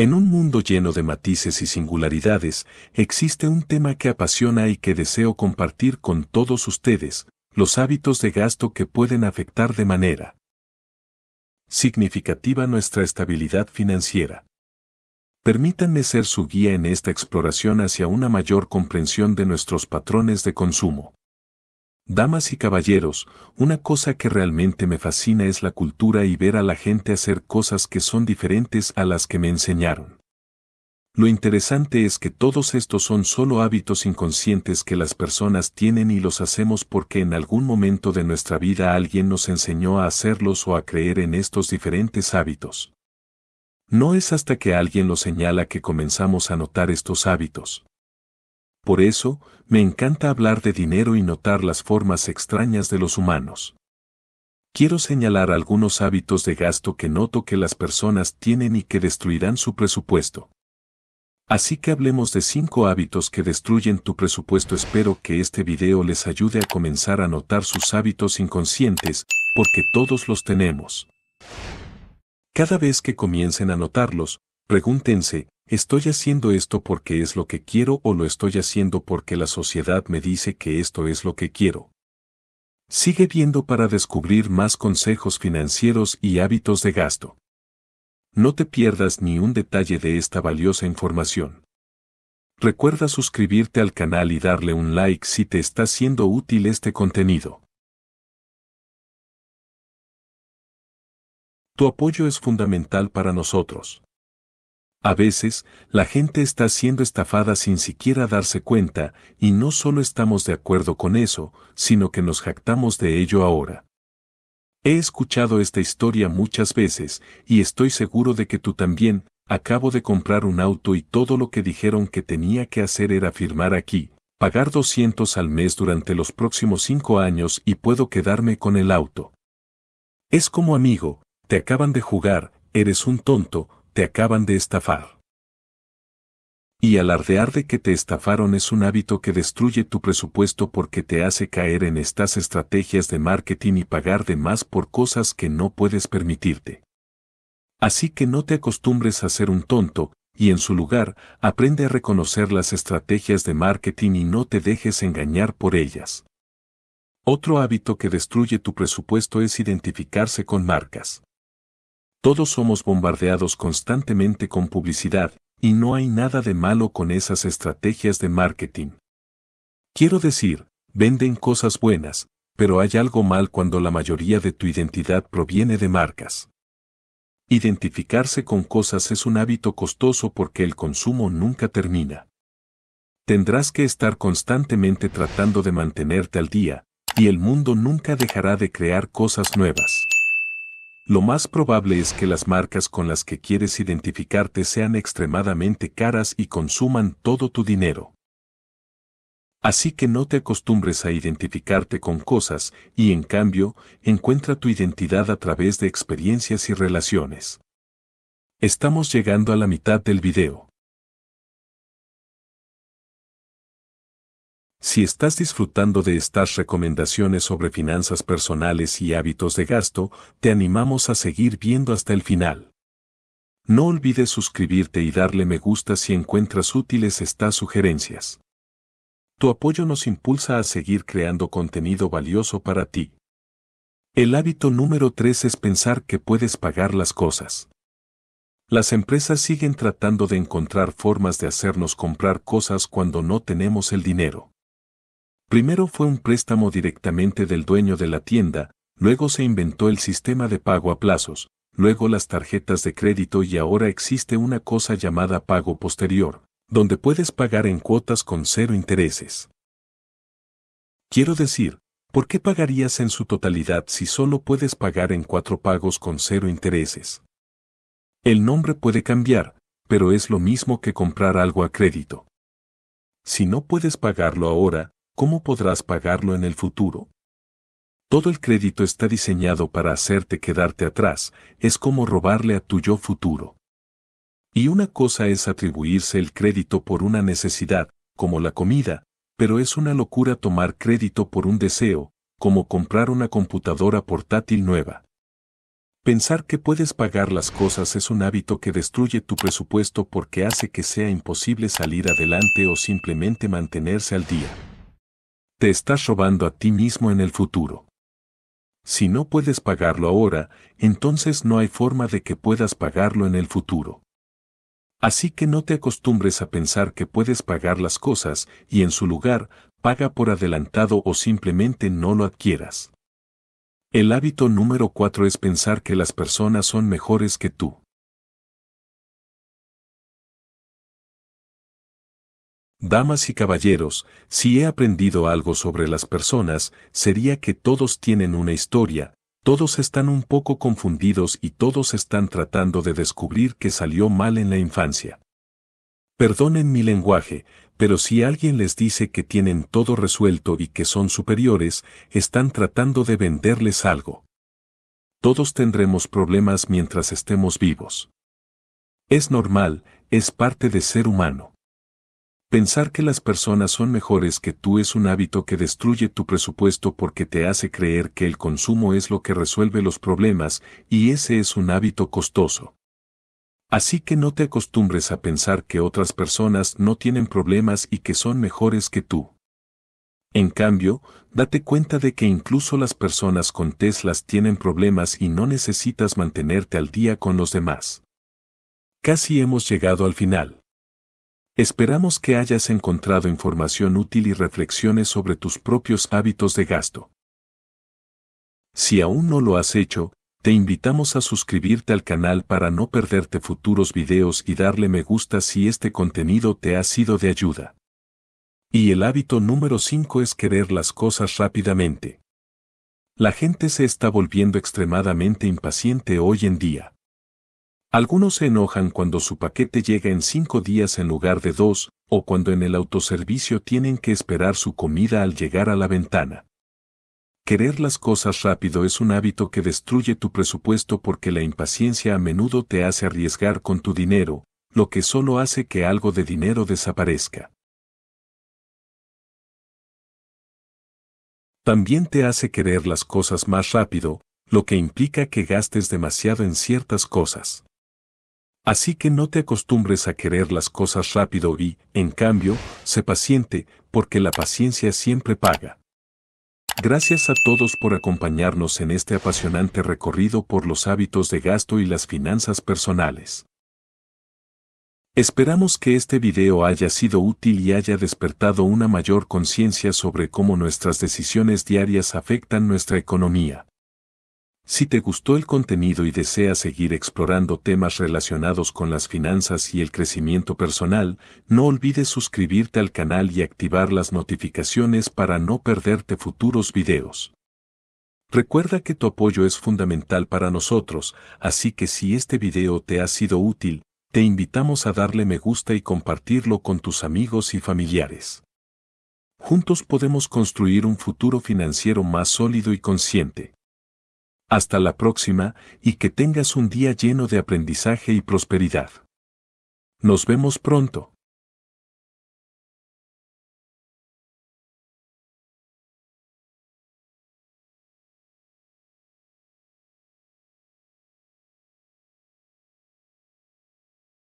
En un mundo lleno de matices y singularidades, existe un tema que apasiona y que deseo compartir con todos ustedes, los hábitos de gasto que pueden afectar de manera significativa nuestra estabilidad financiera. Permítanme ser su guía en esta exploración hacia una mayor comprensión de nuestros patrones de consumo. Damas y caballeros, una cosa que realmente me fascina es la cultura y ver a la gente hacer cosas que son diferentes a las que me enseñaron. Lo interesante es que todos estos son solo hábitos inconscientes que las personas tienen y los hacemos porque en algún momento de nuestra vida alguien nos enseñó a hacerlos o a creer en estos diferentes hábitos. No es hasta que alguien lo señala que comenzamos a notar estos hábitos. Por eso, me encanta hablar de dinero y notar las formas extrañas de los humanos. Quiero señalar algunos hábitos de gasto que noto que las personas tienen y que destruirán su presupuesto. Así que hablemos de 5 hábitos que destruyen tu presupuesto. Espero que este video les ayude a comenzar a notar sus hábitos inconscientes, porque todos los tenemos. Cada vez que comiencen a notarlos, Pregúntense, ¿estoy haciendo esto porque es lo que quiero o lo estoy haciendo porque la sociedad me dice que esto es lo que quiero? Sigue viendo para descubrir más consejos financieros y hábitos de gasto. No te pierdas ni un detalle de esta valiosa información. Recuerda suscribirte al canal y darle un like si te está siendo útil este contenido. Tu apoyo es fundamental para nosotros. A veces, la gente está siendo estafada sin siquiera darse cuenta, y no solo estamos de acuerdo con eso, sino que nos jactamos de ello ahora. He escuchado esta historia muchas veces, y estoy seguro de que tú también, acabo de comprar un auto y todo lo que dijeron que tenía que hacer era firmar aquí, pagar 200 al mes durante los próximos 5 años y puedo quedarme con el auto. Es como amigo, te acaban de jugar, eres un tonto, te acaban de estafar. Y alardear de que te estafaron es un hábito que destruye tu presupuesto porque te hace caer en estas estrategias de marketing y pagar de más por cosas que no puedes permitirte. Así que no te acostumbres a ser un tonto, y en su lugar, aprende a reconocer las estrategias de marketing y no te dejes engañar por ellas. Otro hábito que destruye tu presupuesto es identificarse con marcas. Todos somos bombardeados constantemente con publicidad, y no hay nada de malo con esas estrategias de marketing. Quiero decir, venden cosas buenas, pero hay algo mal cuando la mayoría de tu identidad proviene de marcas. Identificarse con cosas es un hábito costoso porque el consumo nunca termina. Tendrás que estar constantemente tratando de mantenerte al día, y el mundo nunca dejará de crear cosas nuevas lo más probable es que las marcas con las que quieres identificarte sean extremadamente caras y consuman todo tu dinero. Así que no te acostumbres a identificarte con cosas y en cambio, encuentra tu identidad a través de experiencias y relaciones. Estamos llegando a la mitad del video. Si estás disfrutando de estas recomendaciones sobre finanzas personales y hábitos de gasto, te animamos a seguir viendo hasta el final. No olvides suscribirte y darle me gusta si encuentras útiles estas sugerencias. Tu apoyo nos impulsa a seguir creando contenido valioso para ti. El hábito número 3 es pensar que puedes pagar las cosas. Las empresas siguen tratando de encontrar formas de hacernos comprar cosas cuando no tenemos el dinero. Primero fue un préstamo directamente del dueño de la tienda, luego se inventó el sistema de pago a plazos, luego las tarjetas de crédito y ahora existe una cosa llamada pago posterior, donde puedes pagar en cuotas con cero intereses. Quiero decir, ¿por qué pagarías en su totalidad si solo puedes pagar en cuatro pagos con cero intereses? El nombre puede cambiar, pero es lo mismo que comprar algo a crédito. Si no puedes pagarlo ahora, ¿cómo podrás pagarlo en el futuro? Todo el crédito está diseñado para hacerte quedarte atrás, es como robarle a tu yo futuro. Y una cosa es atribuirse el crédito por una necesidad, como la comida, pero es una locura tomar crédito por un deseo, como comprar una computadora portátil nueva. Pensar que puedes pagar las cosas es un hábito que destruye tu presupuesto porque hace que sea imposible salir adelante o simplemente mantenerse al día te estás robando a ti mismo en el futuro. Si no puedes pagarlo ahora, entonces no hay forma de que puedas pagarlo en el futuro. Así que no te acostumbres a pensar que puedes pagar las cosas y en su lugar, paga por adelantado o simplemente no lo adquieras. El hábito número cuatro es pensar que las personas son mejores que tú. Damas y caballeros, si he aprendido algo sobre las personas, sería que todos tienen una historia, todos están un poco confundidos y todos están tratando de descubrir que salió mal en la infancia. Perdonen mi lenguaje, pero si alguien les dice que tienen todo resuelto y que son superiores, están tratando de venderles algo. Todos tendremos problemas mientras estemos vivos. Es normal, es parte de ser humano. Pensar que las personas son mejores que tú es un hábito que destruye tu presupuesto porque te hace creer que el consumo es lo que resuelve los problemas y ese es un hábito costoso. Así que no te acostumbres a pensar que otras personas no tienen problemas y que son mejores que tú. En cambio, date cuenta de que incluso las personas con Teslas tienen problemas y no necesitas mantenerte al día con los demás. Casi hemos llegado al final. Esperamos que hayas encontrado información útil y reflexiones sobre tus propios hábitos de gasto. Si aún no lo has hecho, te invitamos a suscribirte al canal para no perderte futuros videos y darle me gusta si este contenido te ha sido de ayuda. Y el hábito número 5 es querer las cosas rápidamente. La gente se está volviendo extremadamente impaciente hoy en día. Algunos se enojan cuando su paquete llega en cinco días en lugar de dos, o cuando en el autoservicio tienen que esperar su comida al llegar a la ventana. Querer las cosas rápido es un hábito que destruye tu presupuesto porque la impaciencia a menudo te hace arriesgar con tu dinero, lo que solo hace que algo de dinero desaparezca. También te hace querer las cosas más rápido, lo que implica que gastes demasiado en ciertas cosas. Así que no te acostumbres a querer las cosas rápido y, en cambio, sé paciente, porque la paciencia siempre paga. Gracias a todos por acompañarnos en este apasionante recorrido por los hábitos de gasto y las finanzas personales. Esperamos que este video haya sido útil y haya despertado una mayor conciencia sobre cómo nuestras decisiones diarias afectan nuestra economía. Si te gustó el contenido y deseas seguir explorando temas relacionados con las finanzas y el crecimiento personal, no olvides suscribirte al canal y activar las notificaciones para no perderte futuros videos. Recuerda que tu apoyo es fundamental para nosotros, así que si este video te ha sido útil, te invitamos a darle me gusta y compartirlo con tus amigos y familiares. Juntos podemos construir un futuro financiero más sólido y consciente. Hasta la próxima y que tengas un día lleno de aprendizaje y prosperidad. Nos vemos pronto.